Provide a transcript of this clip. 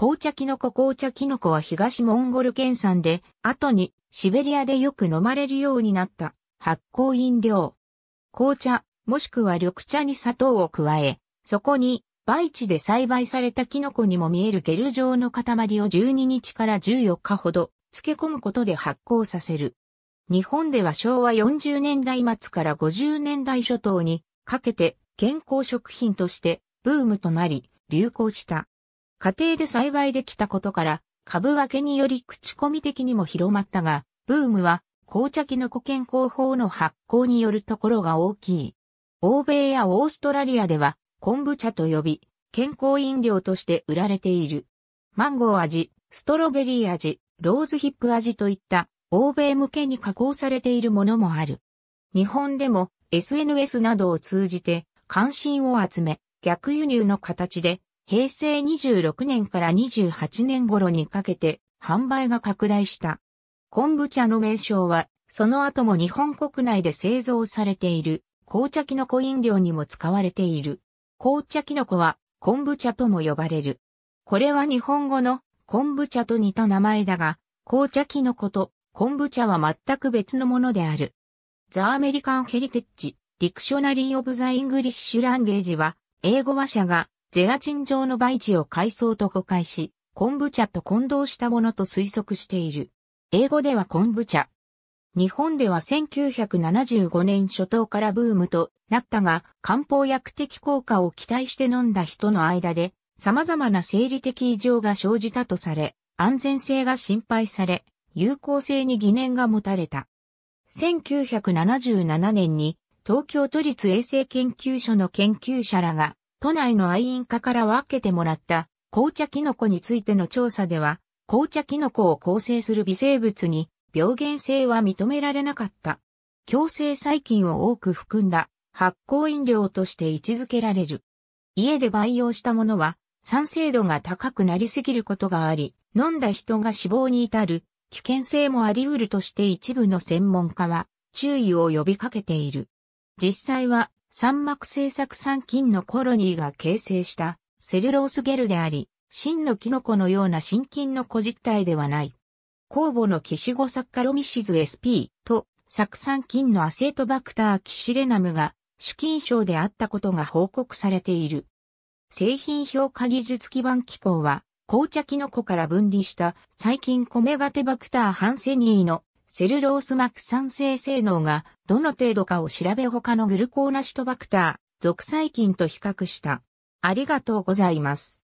紅茶キノコ紅茶キノコは東モンゴル県産で、後にシベリアでよく飲まれるようになった発酵飲料。紅茶、もしくは緑茶に砂糖を加え、そこに培地で栽培されたキノコにも見えるゲル状の塊を12日から14日ほど漬け込むことで発酵させる。日本では昭和40年代末から50年代初頭にかけて健康食品としてブームとなり流行した。家庭で栽培できたことから、株分けにより口コミ的にも広まったが、ブームは紅茶キノコ健康法の発行によるところが大きい。欧米やオーストラリアでは、昆布茶と呼び、健康飲料として売られている。マンゴー味、ストロベリー味、ローズヒップ味といった欧米向けに加工されているものもある。日本でも SNS などを通じて関心を集め逆輸入の形で平成26年から28年頃にかけて販売が拡大した。昆布茶の名称は、その後も日本国内で製造されている紅茶キノコ飲料にも使われている。紅茶キノコは昆布茶とも呼ばれる。これは日本語の昆布茶と似た名前だが、紅茶キノコと昆布茶は全く別のものである。ザ・アメリカン・ c リテッ n ディクショナリー・オブ・ザ・イングリッシュ・ランゲージは、英語話者がゼラチン状の培地を海藻と誤解し、昆布茶と混同したものと推測している。英語では昆布茶。日本では1975年初頭からブームとなったが、漢方薬的効果を期待して飲んだ人の間で、様々な生理的異常が生じたとされ、安全性が心配され、有効性に疑念が持たれた。1977年に東京都立衛生研究所の研究者らが都内の愛飲家から分けてもらった紅茶キノコについての調査では、紅茶キノコを構成する微生物に病原性は認められなかった。強制細菌を多く含んだ発酵飲料として位置づけられる。家で培養したものは酸性度が高くなりすぎることがあり、飲んだ人が死亡に至る危険性もあり得るとして一部の専門家は注意を呼びかけている。実際は三膜製作産菌のコロニーが形成したセルロースゲルであり、真のキノコのような真菌の個実体ではない。酵母のキシゴサッカロミシズ SP と酢酸菌のアセートバクターキシレナムが主菌症であったことが報告されている。製品評価技術基盤機構は、紅茶キノコから分離した細菌コメガテバクターハンセニーのセルロース膜酸性性能がどの程度かを調べ他のグルコーナシトバクター、属細菌と比較した。ありがとうございます。